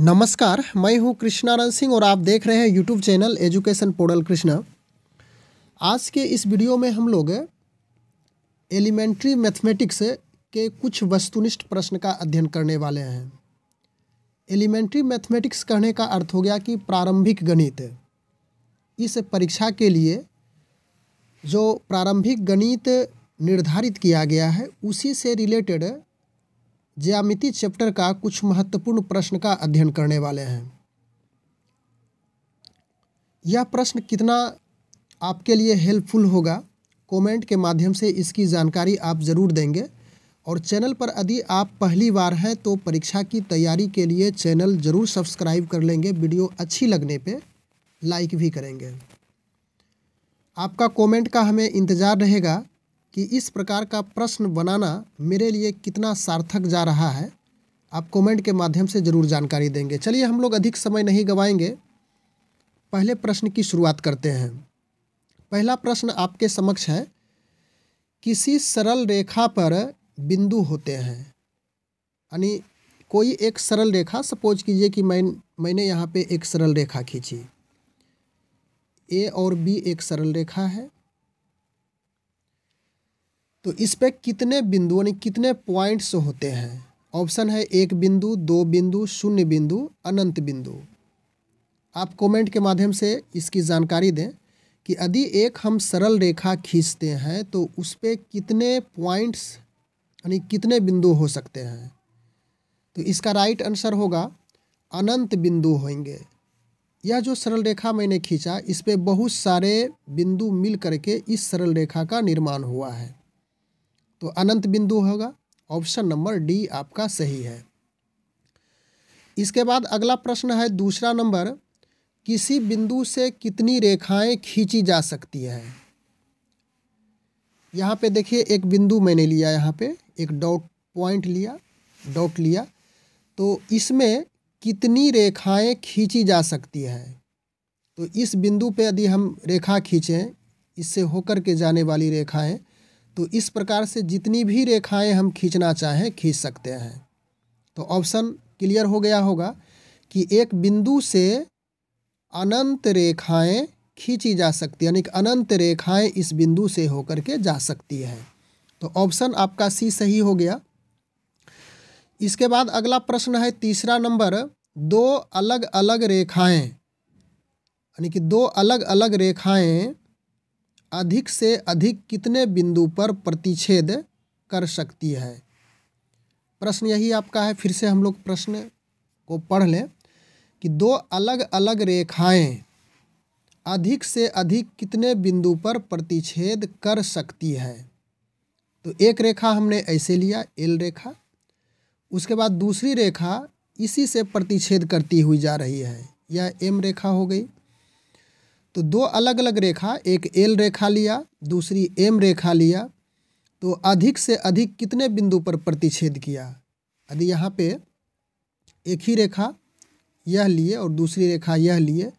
नमस्कार मैं हूं कृष्णानंद सिंह और आप देख रहे हैं YouTube channel education portal Krishna आज के इस वीडियो में हम लोग एलिमेंट्री मैथमेटिक्स के कुछ वस्तुनिष्ठ प्रश्न का अध्ययन करने वाले हैं एलिमेंट्री मैथमेटिक्स कहने का अर्थ हो गया कि प्रारंभिक गणित इस परीक्षा के लिए जो प्रारंभिक गणित निर्धारित किया गया है उसी से रिलेटेड ज्यामिति चैप्टर का कुछ महत्वपूर्ण प्रश्न का अध्ययन करने वाले हैं यह प्रश्न कितना आपके लिए हेल्पफुल होगा कमेंट के माध्यम से इसकी जानकारी आप ज़रूर देंगे और चैनल पर यदि आप पहली बार हैं तो परीक्षा की तैयारी के लिए चैनल ज़रूर सब्सक्राइब कर लेंगे वीडियो अच्छी लगने पे लाइक भी करेंगे आपका कमेंट का हमें इंतज़ार रहेगा कि इस प्रकार का प्रश्न बनाना मेरे लिए कितना सार्थक जा रहा है आप कमेंट के माध्यम से ज़रूर जानकारी देंगे चलिए हम लोग अधिक समय नहीं गवाएंगे पहले प्रश्न की शुरुआत करते हैं पहला प्रश्न आपके समक्ष है किसी सरल रेखा पर बिंदु होते हैं यानी कोई एक सरल रेखा सपोज कीजिए कि मैं मैंने यहाँ पे एक सरल रेखा खींची ए और बी एक सरल रेखा है तो इस पर कितने बिंदु यानी कितने पॉइंट्स होते हैं ऑप्शन है एक बिंदु दो बिंदु शून्य बिंदु अनंत बिंदु आप कमेंट के माध्यम से इसकी जानकारी दें कि यदि एक हम सरल रेखा खींचते हैं तो उस पर कितने पॉइंट्स यानी कितने बिंदु हो सकते हैं तो इसका राइट आंसर होगा अनंत बिंदु होंगे यह जो सरल रेखा मैंने खींचा इस पर बहुत सारे बिंदु मिल करके इस सरल रेखा का निर्माण हुआ है तो अनंत बिंदु होगा ऑप्शन नंबर डी आपका सही है इसके बाद अगला प्रश्न है दूसरा नंबर किसी बिंदु से कितनी रेखाएं खींची जा सकती है यहाँ पे देखिए एक बिंदु मैंने लिया यहाँ पे एक डॉट पॉइंट लिया डॉट लिया तो इसमें कितनी रेखाएं खींची जा सकती है तो इस बिंदु पे यदि हम रेखा खींचें इससे होकर के जाने वाली रेखाएं तो इस प्रकार से जितनी भी रेखाएं हम खींचना चाहें खींच सकते हैं तो ऑप्शन क्लियर हो गया होगा कि एक बिंदु से अनंत रेखाएं खींची जा सकती है यानी कि अनंत रेखाएं इस बिंदु से होकर के जा सकती है तो ऑप्शन आपका सी सही हो गया इसके बाद अगला प्रश्न है तीसरा नंबर दो अलग अलग रेखाएं यानी कि दो अलग अलग रेखाएं अधिक से अधिक कितने बिंदु पर प्रतिच्छेद कर सकती है प्रश्न यही आपका है फिर से हम लोग प्रश्न को पढ़ लें कि दो अलग अलग रेखाएं अधिक से अधिक कितने बिंदु पर प्रतिच्छेद कर सकती है तो एक रेखा हमने ऐसे लिया एल रेखा उसके बाद दूसरी रेखा इसी से प्रतिच्छेद करती हुई जा रही है यह एम रेखा हो गई तो दो अलग अलग रेखा एक एल रेखा लिया दूसरी एम रेखा लिया तो अधिक से अधिक कितने बिंदु पर प्रतिच्छेद किया यदि यहाँ पे एक ही रेखा यह लिए और दूसरी रेखा यह लिए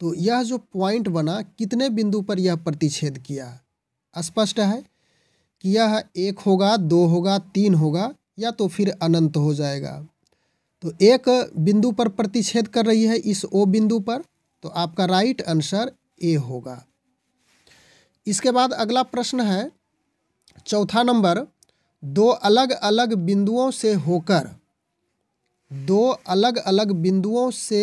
तो यह जो पॉइंट बना कितने बिंदु पर यह प्रतिच्छेद किया स्पष्ट है कि यह एक होगा दो होगा तीन होगा या तो फिर अनंत हो जाएगा तो एक बिंदु पर प्रतिच्छेद कर रही है इस ओ बिंदु पर तो आपका राइट आंसर ए होगा इसके बाद अगला प्रश्न है चौथा नंबर दो अलग अलग बिंदुओं से होकर दो अलग अलग बिंदुओं से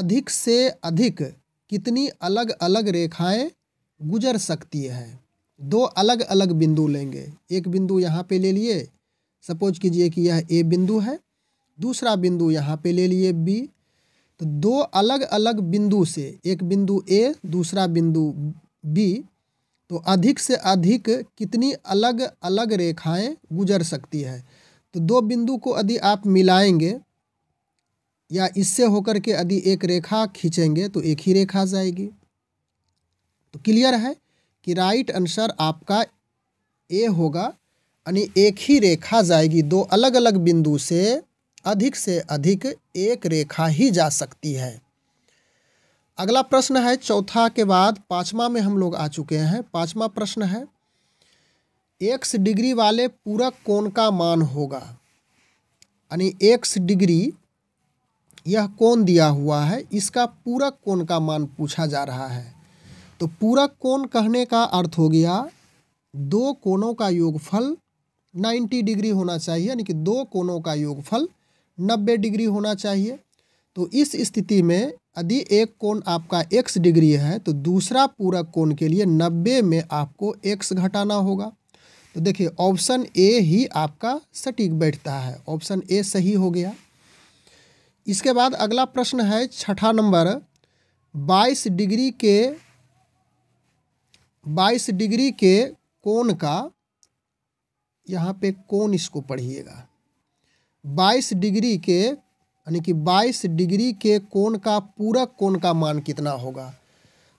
अधिक से अधिक कितनी अलग अलग रेखाएं गुजर सकती हैं दो अलग अलग बिंदु लेंगे एक बिंदु यहाँ पे ले लिए सपोज कीजिए कि यह ए बिंदु है दूसरा बिंदु यहाँ पे ले लिए बी तो दो अलग अलग बिंदु से एक बिंदु ए दूसरा बिंदु बी तो अधिक से अधिक कितनी अलग अलग रेखाएं गुजर सकती है तो दो बिंदु को यदि आप मिलाएंगे या इससे होकर के यदि एक रेखा खींचेंगे तो एक ही रेखा जाएगी तो क्लियर है कि राइट आंसर आपका ए होगा यानी एक ही रेखा जाएगी दो अलग अलग बिंदु से अधिक से अधिक एक रेखा ही जा सकती है अगला प्रश्न है चौथा के बाद पाँचवा में हम लोग आ चुके हैं पाँचवा प्रश्न है एक्स डिग्री वाले पूरक कोण का मान होगा यानी एक्स डिग्री यह कोण दिया हुआ है इसका पूरक कोण का मान पूछा जा रहा है तो पूरक कोण कहने का अर्थ हो गया दो कोणों का योगफल 90 डिग्री होना चाहिए यानी कि दो कोणों का योगफल 90 डिग्री होना चाहिए तो इस स्थिति में यदि एक कोण आपका x डिग्री है तो दूसरा पूरक कोण के लिए 90 में आपको x घटाना होगा तो देखिए ऑप्शन ए ही आपका सटीक बैठता है ऑप्शन ए सही हो गया इसके बाद अगला प्रश्न है छठा नंबर 22 डिग्री के 22 डिग्री के कोण का यहाँ पे कोण इसको पढ़िएगा 22 डिग्री के यानी कि 22 डिग्री के कोण का पूरक कोण का मान कितना होगा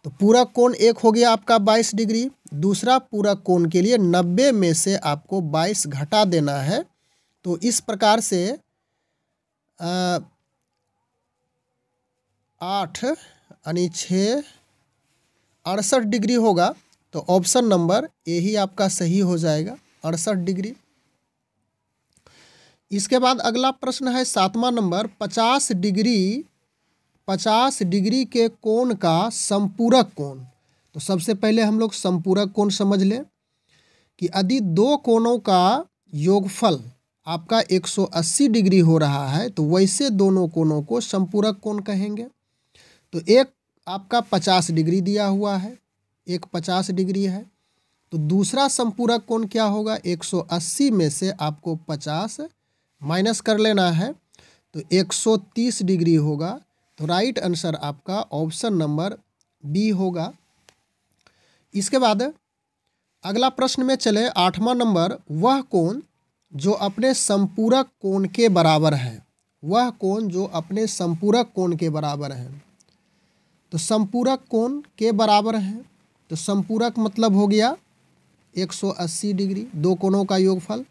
तो पूरक कोण एक हो गया आपका 22 डिग्री दूसरा पूरक कोण के लिए 90 में से आपको 22 घटा देना है तो इस प्रकार से आठ यानी छः अड़सठ डिग्री होगा तो ऑप्शन नंबर ए ही आपका सही हो जाएगा अड़सठ डिग्री इसके बाद अगला प्रश्न है सातवां नंबर पचास डिग्री पचास डिग्री के कोण का संपूरक कोण तो सबसे पहले हम लोग संपूरक कोण समझ लें कि यदि दो कोणों का योगफल आपका 180 डिग्री हो रहा है तो वैसे दोनों कोणों को संपूरक कोण कहेंगे तो एक आपका 50 डिग्री दिया हुआ है एक 50 डिग्री है तो दूसरा संपूरक कोण क्या होगा 180 में से आपको माइनस कर लेना है तो 130 डिग्री होगा तो राइट आंसर आपका ऑप्शन नंबर बी होगा इसके बाद अगला प्रश्न में चले आठवां नंबर वह कोण जो अपने संपूरक कोण के बराबर है वह कोण जो अपने संपूरक कोण के बराबर है तो संपूरक कोण के बराबर है तो संपूरक मतलब हो गया 180 डिग्री दो कोणों का योगफल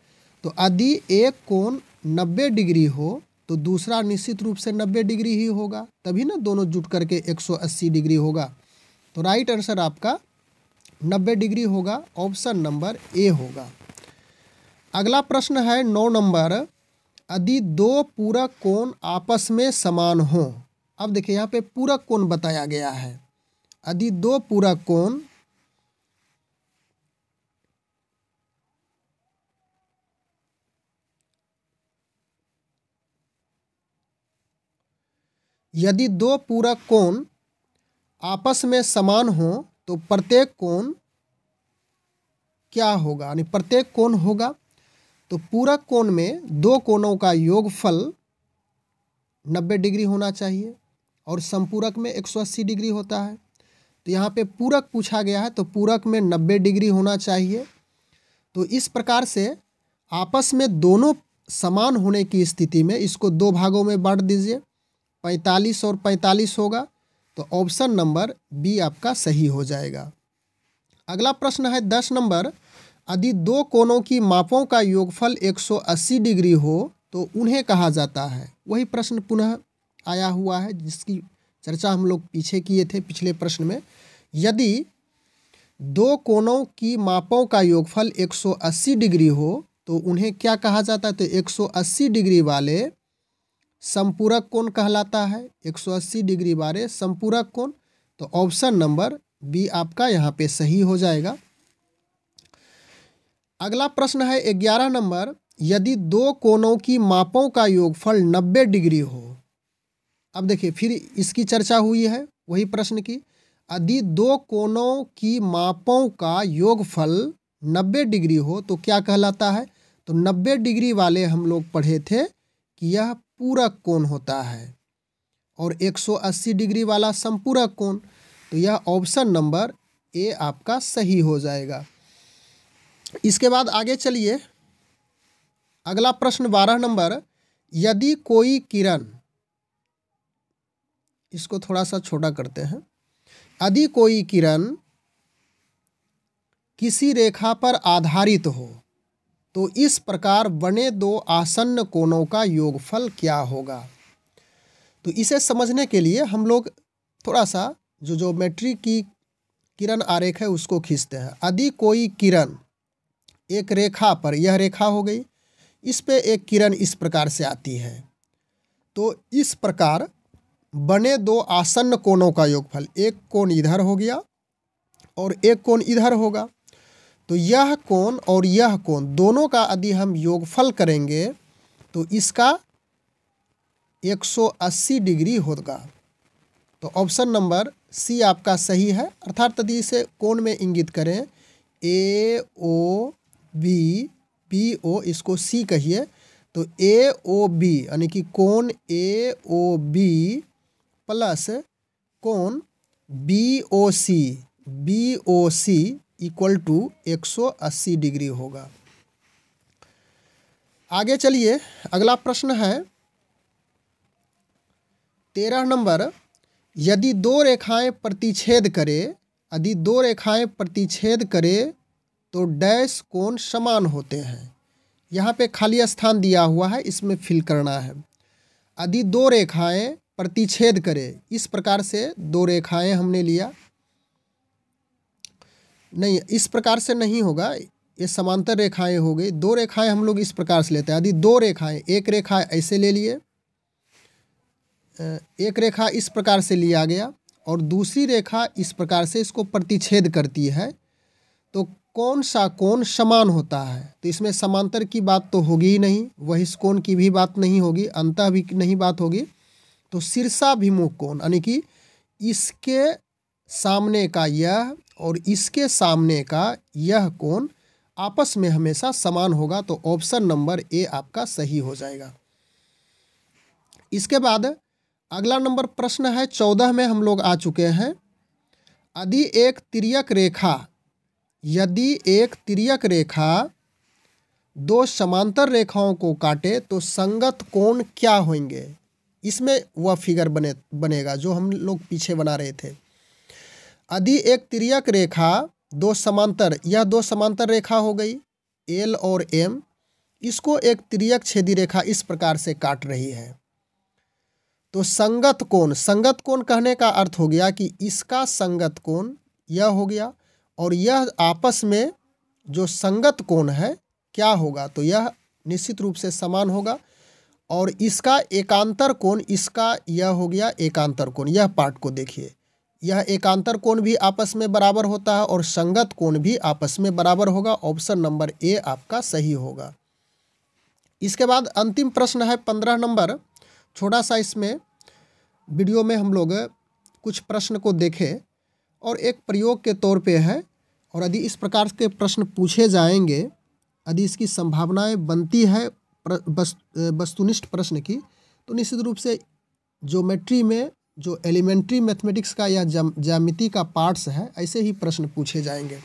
तो यदि एक कोण नब्बे डिग्री हो तो दूसरा निश्चित रूप से नब्बे डिग्री ही होगा तभी ना दोनों जुट करके एक सौ अस्सी डिग्री होगा तो राइट आंसर आपका नब्बे डिग्री होगा ऑप्शन नंबर ए होगा अगला प्रश्न है नौ नंबर यदि दो पूरक कोण आपस में समान हों अब देखिए यहाँ पे पूरक कोण बताया गया है यदि दो पूरक कोण यदि दो पूरक कोण आपस में समान हो तो प्रत्येक कोण क्या होगा यानी प्रत्येक कोण होगा तो पूरक कोण में दो कोणों का योगफल 90 डिग्री होना चाहिए और संपूरक में 180 डिग्री होता है तो यहाँ पे पूरक पूछा गया है तो पूरक में 90 डिग्री होना चाहिए तो इस प्रकार से आपस में दोनों समान होने की स्थिति में इसको दो भागों में बांट दीजिए पैंतालीस और पैंतालीस होगा तो ऑप्शन नंबर बी आपका सही हो जाएगा अगला प्रश्न है दस नंबर यदि दो कोनों की मापों का योगफल 180 डिग्री हो तो उन्हें कहा जाता है वही प्रश्न पुनः आया हुआ है जिसकी चर्चा हम लोग पीछे किए थे पिछले प्रश्न में यदि दो कोनों की मापों का योगफल 180 डिग्री हो तो उन्हें क्या कहा जाता है तो 180 डिग्री वाले संपूरक कोण कहलाता है 180 डिग्री बारे संपूरक कोण तो ऑप्शन नंबर बी आपका यहाँ पे सही हो जाएगा अगला प्रश्न है ग्यारह नंबर यदि दो कोणों की मापों का योगफल 90 डिग्री हो अब देखिए फिर इसकी चर्चा हुई है वही प्रश्न की यदि दो कोणों की मापों का योगफल 90 डिग्री हो तो क्या कहलाता है तो 90 डिग्री वाले हम लोग पढ़े थे कि यह पूरक कोण होता है और 180 डिग्री वाला संपूरक कोण तो यह ऑप्शन नंबर ए आपका सही हो जाएगा इसके बाद आगे चलिए अगला प्रश्न बारह नंबर यदि कोई किरण इसको थोड़ा सा छोटा करते हैं यदि कोई किरण किसी रेखा पर आधारित हो तो इस प्रकार बने दो आसन्न कोणों का योगफल क्या होगा तो इसे समझने के लिए हम लोग थोड़ा सा जो जो ज्योमेट्री की किरण आरेख है उसको खींचते हैं यदि कोई किरण एक रेखा पर यह रेखा हो गई इस पे एक किरण इस प्रकार से आती है तो इस प्रकार बने दो आसन्न कोणों का योगफल एक कोण इधर हो गया और एक कोण इधर होगा तो यह कोण और यह कोण दोनों का यदि हम योगफल करेंगे तो इसका 180 डिग्री होगा तो ऑप्शन नंबर सी आपका सही है अर्थात यदि इसे कोण में इंगित करें ए ओ बी पी ओ इसको सी कहिए तो ए ओ बी यानी कि कोण ए ओ बी प्लस कोण B O C B O C equal to 180 degree होगा आगे चलिए अगला प्रश्न है तेरह नंबर यदि दो रेखाएं प्रतिच्छेद करे यदि दो रेखाएं प्रतिच्छेद करे तो डैश कोण समान होते हैं यहाँ पे खाली स्थान दिया हुआ है इसमें फिल करना है यदि दो रेखाएं प्रतिच्छेद करे इस प्रकार से दो रेखाएं हमने लिया नहीं इस प्रकार से नहीं होगा ये समांतर रेखाएं हो गई दो रेखाएं हम लोग इस प्रकार से लेते हैं यदि दो रेखाएं एक रेखा ऐसे ले लिए एक रेखा इस प्रकार से लिया गया और दूसरी रेखा इस प्रकार से इसको प्रतिच्छेद करती है तो कौन सा कोण समान होता है तो इसमें समांतर की बात तो होगी ही नहीं वही कोण की भी बात नहीं होगी अंत भी नहीं बात होगी तो शीर्षाभिमुख कोण यानी कि इसके सामने का यह और इसके सामने का यह कोण आपस में हमेशा समान होगा तो ऑप्शन नंबर ए आपका सही हो जाएगा इसके बाद अगला नंबर प्रश्न है चौदह में हम लोग आ चुके हैं यदि एक तिरक रेखा यदि एक तिरक रेखा दो समांतर रेखाओं को काटे तो संगत कोण क्या होंगे इसमें वह फिगर बने बनेगा जो हम लोग पीछे बना रहे थे यदि एक त्रियक रेखा दो समांतर यह दो समांतर रेखा हो गई एल और एम इसको एक त्रियक छेदी रेखा इस प्रकार से काट रही है तो संगत कोण संगत कोण कहने का अर्थ हो गया कि इसका संगत कोण यह हो गया और यह आपस में जो संगत कोण है क्या होगा तो यह निश्चित रूप से समान होगा और इसका एकांतर कोण इसका यह हो गया एकांतर कोण यह पार्ट को देखिए यह एकांतर कोण भी आपस में बराबर होता है और संगत कोण भी आपस में बराबर होगा ऑप्शन नंबर ए आपका सही होगा इसके बाद अंतिम प्रश्न है पंद्रह नंबर छोटा सा इसमें वीडियो में हम लोग कुछ प्रश्न को देखें और एक प्रयोग के तौर पे है और यदि इस प्रकार के प्रश्न पूछे जाएंगे यदि इसकी संभावनाएं बनती है वस्तुनिष्ठ प्रश्न की तो निश्चित रूप से ज्योमेट्री में जो एलिमेंट्री मैथमेटिक्स का या ज्यामिति का पार्ट्स है ऐसे ही प्रश्न पूछे जाएंगे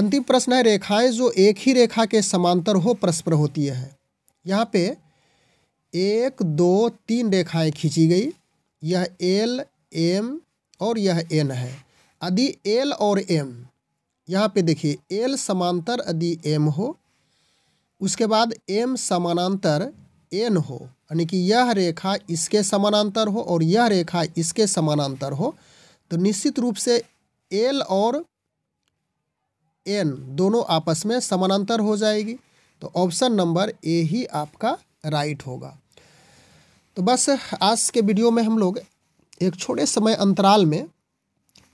अंतिम प्रश्न है रेखाएं जो एक ही रेखा के समांतर हो परस्पर होती है यहाँ पे एक दो तीन रेखाएं खींची गई यह एल एम और यह एन है यदि एल और एम यहाँ पे देखिए एल समांतर यदि एम हो उसके बाद एम समानांतर एन हो यानी कि यह रेखा इसके समानांतर हो और यह रेखा इसके समानांतर हो तो निश्चित रूप से एल और एन दोनों आपस में समानांतर हो जाएगी तो ऑप्शन नंबर ए ही आपका राइट होगा तो बस आज के वीडियो में हम लोग एक छोटे समय अंतराल में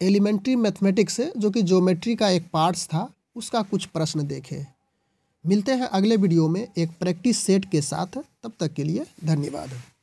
एलिमेंट्री मैथमेटिक्स जो कि ज्योमेट्री का एक पार्ट्स था उसका कुछ प्रश्न देखे मिलते हैं अगले वीडियो में एक प्रैक्टिस सेट के साथ तब तक के लिए धन्यवाद